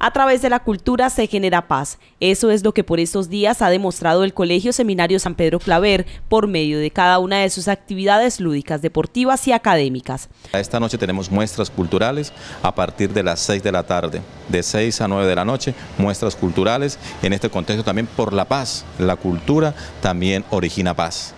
A través de la cultura se genera paz. Eso es lo que por estos días ha demostrado el Colegio Seminario San Pedro Claver por medio de cada una de sus actividades lúdicas, deportivas y académicas. Esta noche tenemos muestras culturales a partir de las 6 de la tarde, de 6 a 9 de la noche, muestras culturales en este contexto también por la paz. La cultura también origina paz.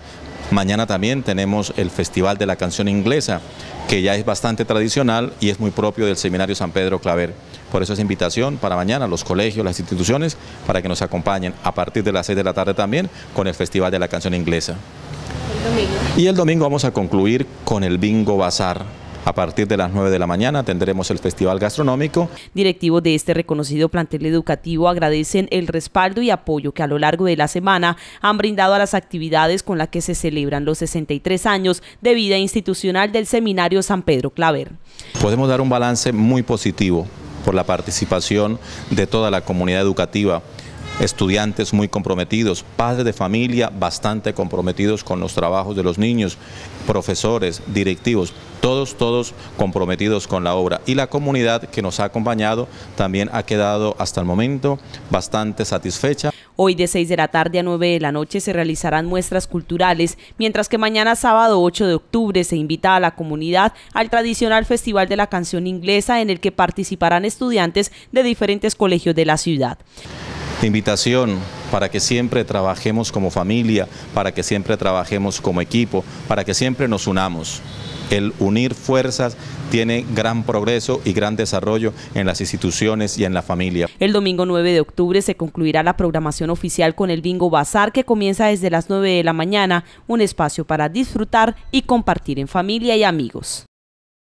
Mañana también tenemos el Festival de la Canción Inglesa, que ya es bastante tradicional y es muy propio del Seminario San Pedro Claver. Por eso es invitación para mañana los colegios, las instituciones, para que nos acompañen a partir de las 6 de la tarde también con el Festival de la Canción Inglesa. Y el domingo vamos a concluir con el Bingo Bazar a partir de las 9 de la mañana tendremos el Festival Gastronómico. Directivos de este reconocido plantel educativo agradecen el respaldo y apoyo que a lo largo de la semana han brindado a las actividades con las que se celebran los 63 años de vida institucional del Seminario San Pedro Claver. Podemos dar un balance muy positivo por la participación de toda la comunidad educativa estudiantes muy comprometidos, padres de familia bastante comprometidos con los trabajos de los niños, profesores, directivos, todos, todos comprometidos con la obra. Y la comunidad que nos ha acompañado también ha quedado hasta el momento bastante satisfecha. Hoy de 6 de la tarde a 9 de la noche se realizarán muestras culturales, mientras que mañana sábado 8 de octubre se invita a la comunidad al tradicional Festival de la Canción Inglesa en el que participarán estudiantes de diferentes colegios de la ciudad invitación para que siempre trabajemos como familia, para que siempre trabajemos como equipo, para que siempre nos unamos. El unir fuerzas tiene gran progreso y gran desarrollo en las instituciones y en la familia. El domingo 9 de octubre se concluirá la programación oficial con el Bingo Bazar que comienza desde las 9 de la mañana, un espacio para disfrutar y compartir en familia y amigos.